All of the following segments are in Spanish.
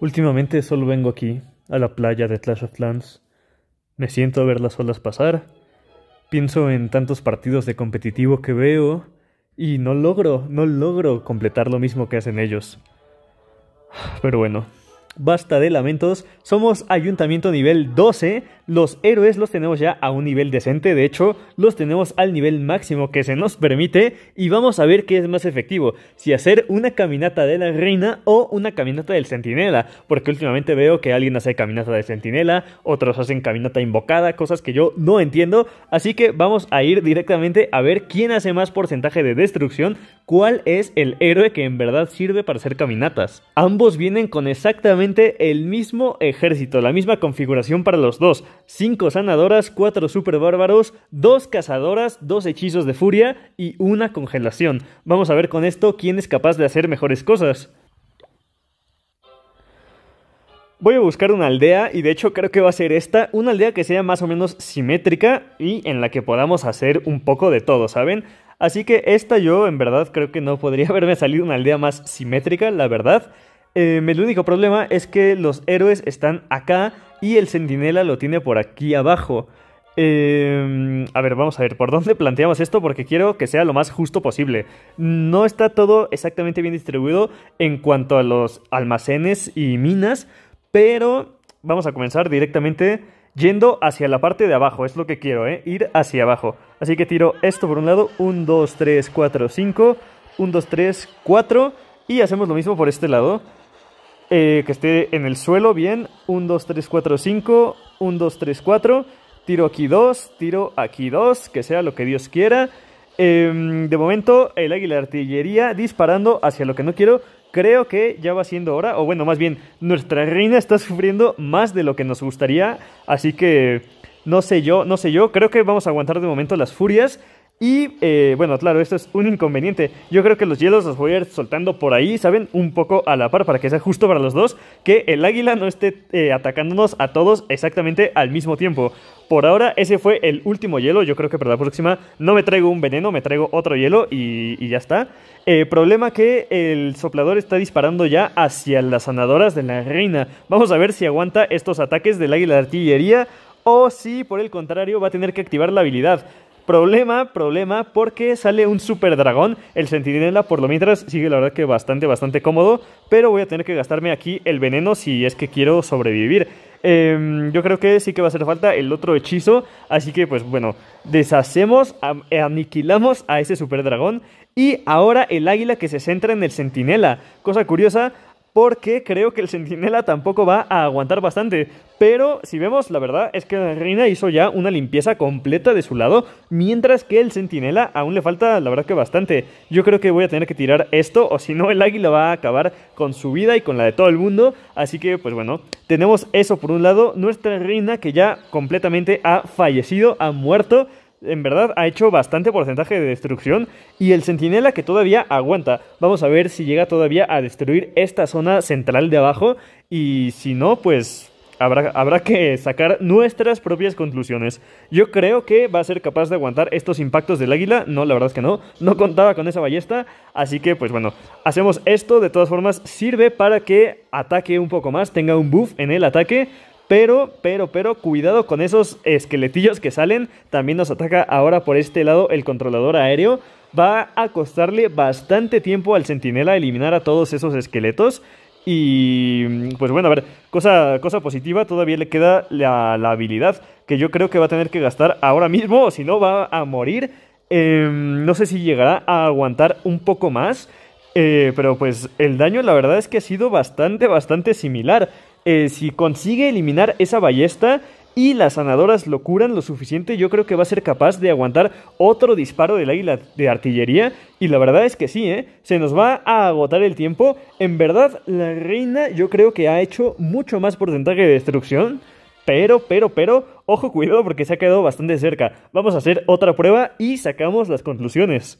Últimamente solo vengo aquí, a la playa de Clash of Clans. Me siento a ver las olas pasar. Pienso en tantos partidos de competitivo que veo y no logro, no logro completar lo mismo que hacen ellos. Pero bueno, Basta de lamentos, somos ayuntamiento nivel 12, los héroes los tenemos ya a un nivel decente, de hecho los tenemos al nivel máximo que se nos permite y vamos a ver qué es más efectivo, si hacer una caminata de la reina o una caminata del centinela, porque últimamente veo que alguien hace caminata de centinela, otros hacen caminata invocada, cosas que yo no entiendo, así que vamos a ir directamente a ver quién hace más porcentaje de destrucción cuál es el héroe que en verdad sirve para hacer caminatas. Ambos vienen con exactamente el mismo ejército, la misma configuración para los dos. 5 sanadoras, 4 super bárbaros, 2 cazadoras, 2 hechizos de furia y una congelación. Vamos a ver con esto quién es capaz de hacer mejores cosas. Voy a buscar una aldea y de hecho creo que va a ser esta, una aldea que sea más o menos simétrica y en la que podamos hacer un poco de todo, ¿saben? Así que esta yo, en verdad, creo que no podría haberme salido una aldea más simétrica, la verdad. Eh, el único problema es que los héroes están acá y el sentinela lo tiene por aquí abajo. Eh, a ver, vamos a ver, ¿por dónde planteamos esto? Porque quiero que sea lo más justo posible. No está todo exactamente bien distribuido en cuanto a los almacenes y minas, pero vamos a comenzar directamente Yendo hacia la parte de abajo, es lo que quiero, ¿eh? Ir hacia abajo. Así que tiro esto por un lado, 1, 2, 3, 4, 5, 1, 2, 3, 4 y hacemos lo mismo por este lado. Eh, que esté en el suelo, bien, 1, 2, 3, 4, 5, 1, 2, 3, 4, tiro aquí 2, tiro aquí 2, que sea lo que Dios quiera. Eh, de momento, el águila de artillería disparando hacia lo que no quiero, creo que ya va siendo hora, o bueno, más bien, nuestra reina está sufriendo más de lo que nos gustaría, así que no sé yo, no sé yo, creo que vamos a aguantar de momento las furias y eh, bueno, claro, esto es un inconveniente. Yo creo que los hielos los voy a ir soltando por ahí, ¿saben? Un poco a la par para que sea justo para los dos. Que el águila no esté eh, atacándonos a todos exactamente al mismo tiempo. Por ahora ese fue el último hielo. Yo creo que para la próxima no me traigo un veneno, me traigo otro hielo y, ya está. Eh, problema que el soplador está disparando ya hacia las sanadoras de la reina. Vamos a ver si aguanta estos ataques del águila de artillería o si por el contrario va a tener que activar la habilidad. Problema, problema, porque sale un super dragón. El sentinela, por lo mientras, sigue la verdad que bastante, bastante cómodo. Pero voy a tener que gastarme aquí el veneno si es que quiero sobrevivir. Em, yo creo que sí que va a hacer falta el otro hechizo. Así que, pues bueno, deshacemos, eh, aniquilamos a ese super dragón. Y ahora el águila que se centra en el sentinela. Cosa curiosa, porque creo que el Sentinela tampoco va a aguantar bastante. Pero si vemos, la verdad es que la Reina hizo ya una limpieza completa de su lado, mientras que el Sentinela aún le falta, la verdad que bastante. Yo creo que voy a tener que tirar esto, o si no, el águila va a acabar con su vida y con la de todo el mundo. Así que, pues bueno, tenemos eso por un lado, nuestra Reina que ya completamente ha fallecido, ha muerto en verdad ha hecho bastante porcentaje de destrucción y el centinela que todavía aguanta. Vamos a ver si llega todavía a destruir esta zona central de abajo y si no, pues habrá, habrá que sacar nuestras propias conclusiones. Yo creo que va a ser capaz de aguantar estos impactos del águila, no, la verdad es que no, no contaba con esa ballesta, así que pues bueno, hacemos esto, de todas formas sirve para que ataque un poco más, tenga un buff en el ataque, pero, pero, pero, cuidado con esos esqueletillos que salen. También nos ataca ahora por este lado el controlador aéreo. Va a costarle bastante tiempo al sentinela eliminar a todos esos esqueletos. Y pues bueno, a ver, cosa, cosa positiva, todavía le queda la, habilidad que yo creo que va a tener que gastar ahora mismo, o si no va a morir. Em, no sé si llegará a aguantar un poco más, eh, pero pues el daño la verdad es que ha sido bastante, bastante similar. Eh, si consigue eliminar esa ballesta y las sanadoras lo curan lo suficiente, yo creo que va a ser capaz de aguantar otro disparo del águila de artillería. Y la verdad es que sí, ¿eh? se nos va a agotar el tiempo. En verdad, la reina yo creo que ha hecho mucho más porcentaje de destrucción. Pero, pero, pero, ojo cuidado porque se ha quedado bastante cerca. Vamos a hacer otra prueba y sacamos las conclusiones.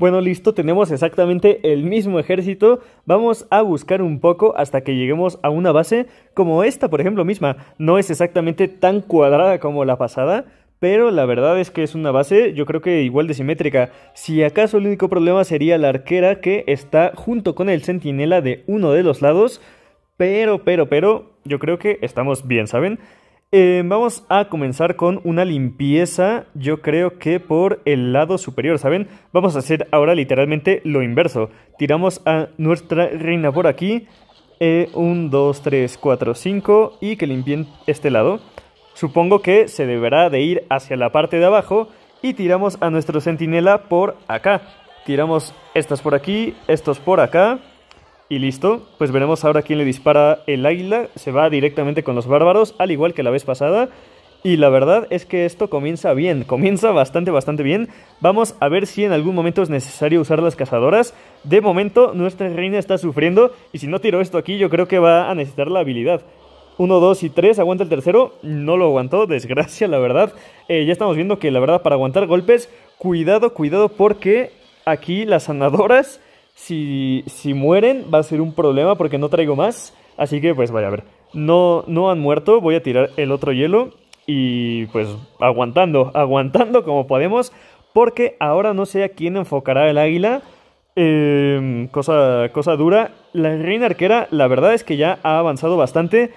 Bueno, listo, tenemos exactamente el mismo ejército. Vamos a buscar un poco hasta que lleguemos a una base como esta, por ejemplo, misma. No es exactamente tan cuadrada como la pasada, pero la verdad es que es una base yo creo que igual de simétrica. Si acaso el único problema sería la arquera que está junto con el centinela de uno de los lados, pero, pero, pero, yo creo que estamos bien, ¿saben? Eh, vamos a comenzar con una limpieza, yo creo que por el lado superior, ¿saben? Vamos a hacer ahora literalmente lo inverso. Tiramos a nuestra reina por aquí. 1, 2, 3, 4, 5 y que limpien este lado. Supongo que se deberá de ir hacia la parte de abajo y tiramos a nuestro centinela por acá. Tiramos estas por aquí, estos por acá y listo, pues veremos ahora quién le dispara el águila. Se va directamente con los bárbaros, al igual que la vez pasada. Y la verdad es que esto comienza bien, comienza bastante, bastante bien. Vamos a ver si en algún momento es necesario usar las cazadoras. De momento, nuestra reina está sufriendo y si no tiro esto aquí, yo creo que va a necesitar la habilidad. Uno, dos y tres. aguanta el tercero, no lo aguantó, desgracia, la verdad. Eh, ya estamos viendo que la verdad para aguantar golpes, cuidado, cuidado porque aquí las sanadoras si, si mueren va a ser un problema porque no traigo más. Así que pues vaya a ver. No, no han muerto, voy a tirar el otro hielo y pues aguantando, aguantando como podemos. Porque ahora no sé a quién enfocará el águila. Em, cosa, cosa dura. La reina arquera, la verdad es que ya ha avanzado bastante.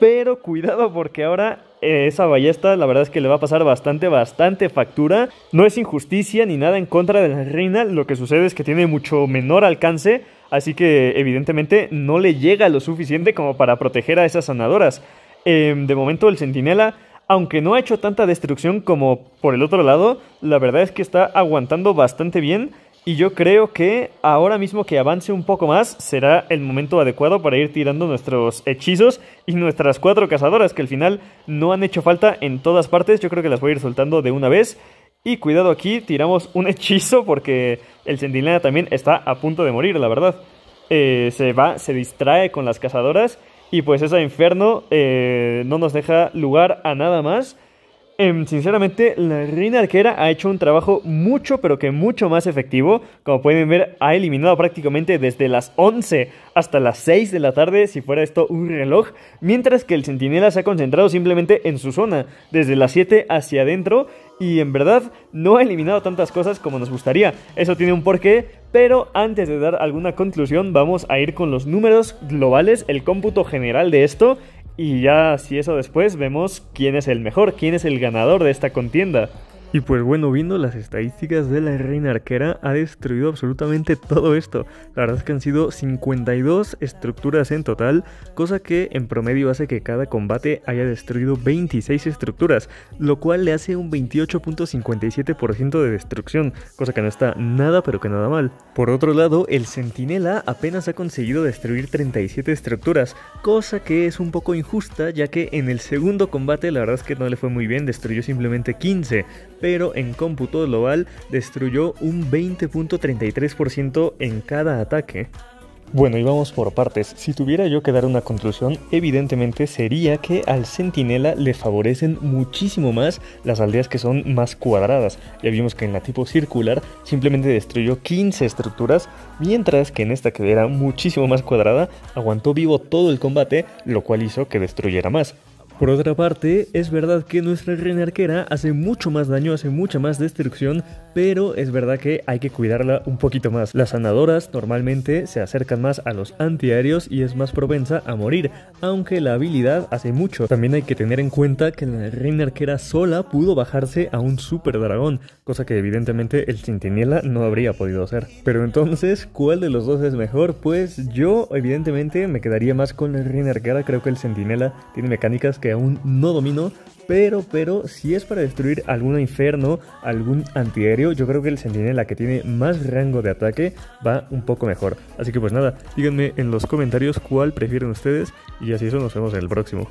Pero cuidado porque ahora esa ballesta, la verdad es que le va a pasar bastante, bastante factura. No es injusticia ni nada en contra de la reina, lo que sucede es que tiene mucho menor alcance, así que evidentemente no le llega lo suficiente como para proteger a esas sanadoras. Em, de momento el centinela, aunque no ha hecho tanta destrucción como por el otro lado, la verdad es que está aguantando bastante bien. Y yo creo que ahora mismo que avance un poco más será el momento adecuado para ir tirando nuestros hechizos y nuestras cuatro cazadoras que al final no han hecho falta en todas partes. Yo creo que las voy a ir soltando de una vez. Y cuidado aquí, tiramos un hechizo porque el centinela también está a punto de morir, la verdad. Eh, se va, se distrae con las cazadoras y pues ese inferno eh, no nos deja lugar a nada más. Em, sinceramente, la Reina Arquera ha hecho un trabajo mucho, pero que mucho más efectivo. Como pueden ver, ha eliminado prácticamente desde las 11 hasta las 6 de la tarde, si fuera esto un reloj, mientras que el Centinela se ha concentrado simplemente en su zona, desde las 7 hacia adentro, y en verdad no ha eliminado tantas cosas como nos gustaría. Eso tiene un porqué, pero antes de dar alguna conclusión, vamos a ir con los números globales, el cómputo general de esto, y ya si eso después vemos quién es el mejor, quién es el ganador de esta contienda. Y pues bueno, viendo las estadísticas de la reina arquera, ha destruido absolutamente todo esto. La verdad es que han sido 52 estructuras en total, cosa que en promedio hace que cada combate haya destruido 26 estructuras, lo cual le hace un 28.57% de destrucción, cosa que no está nada pero que nada mal. Por otro lado, el centinela apenas ha conseguido destruir 37 estructuras, cosa que es un poco injusta ya que en el segundo combate la verdad es que no le fue muy bien, destruyó simplemente 15 pero en cómputo global destruyó un 20.33% en cada ataque. Bueno, y vamos por partes. Si tuviera yo que dar una conclusión, evidentemente sería que al Centinela le favorecen muchísimo más las aldeas que son más cuadradas. Ya vimos que en la tipo circular simplemente destruyó 15 estructuras, mientras que en esta que era muchísimo más cuadrada, aguantó vivo todo el combate, lo cual hizo que destruyera más. Por otra parte, es verdad que nuestra reina arquera hace mucho más daño, hace mucha más destrucción, pero es verdad que hay que cuidarla un poquito más. Las sanadoras normalmente se acercan más a los antiaéreos y es más propensa a morir, aunque la habilidad hace mucho. También hay que tener en cuenta que la reina arquera sola pudo bajarse a un super dragón, cosa que evidentemente el centinela no habría podido hacer. Pero entonces, ¿cuál de los dos es mejor? Pues yo evidentemente me quedaría más con la reina arquera, creo que el centinela tiene mecánicas que aún no domino, pero, pero, si es para destruir algún inferno, algún antiaéreo, yo creo que el Sentinela que tiene más rango de ataque va un poco mejor. Así que pues nada, díganme en los comentarios cuál prefieren ustedes y así eso nos vemos en el próximo.